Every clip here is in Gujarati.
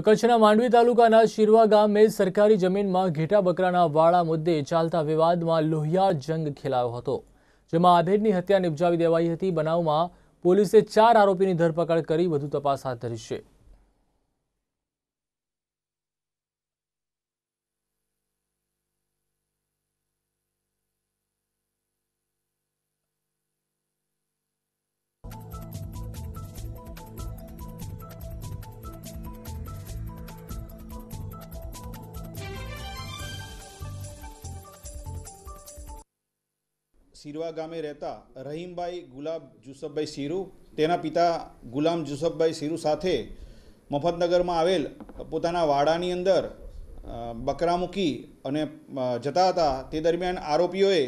કચ્છના માંડવી તાલુકાના શિરવા ગામે સરકારી જમીનમાં ઘેટા બકરાના વાળા મુદ્દે ચાલતા વિવાદમાં લોહિયાળ જંગ ખેલાયો હતો જેમાં આભેડની હત્યા નિપજાવી દેવાઈ હતી બનાવમાં પોલીસે ચાર આરોપીની ધરપકડ કરી વધુ તપાસ હાથ ધરી છે સિરવા ગામે રહેતા રહીમભાઈ ગુલાબ જુસફભાઈ સિરુ તેના પિતા ગુલામ જુસફભાઈ સિરુ સાથે મફતનગરમાં આવેલ પોતાના વાડાની અંદર બકરા મૂકી અને જતા હતા તે દરમિયાન આરોપીઓએ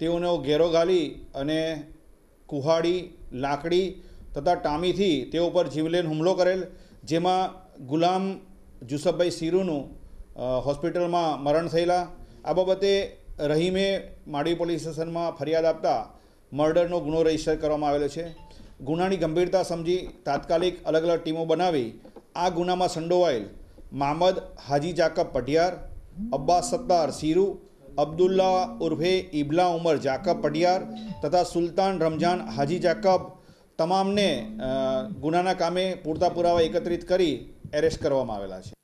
તેઓનો ઘેરો ઘાલી અને કુહાડી લાકડી તથા ટામીથી તે ઉપર જીવલેણ હુમલો કરેલ જેમાં ગુલામ જુસફભાઈ સિરુનું હોસ્પિટલમાં મરણ થયેલા આ બાબતે રહીમે માડી પોલીસ સ્ટેશનમાં ફરિયાદ આપતા મર્ડરનો ગુનો રજીસ્ટર કરવામાં આવેલો છે ગુનાની ગંભીરતા સમજી તાત્કાલિક અલગ અલગ ટીમો બનાવી આ ગુનામાં સંડોવાયેલ મામદ હાજી જાકબ પઢિયાર અબ્બાસ સત્તાર સીરુ અબ્દુલ્લા ઉર્ફે ઇબલા ઉમર જાકબ પઢિયાર તથા સુલતાન રમઝાન હાજી જાકબ તમામને ગુનાના કામે પૂરતા પુરાવા એકત્રિત કરી એરેસ્ટ કરવામાં આવેલા છે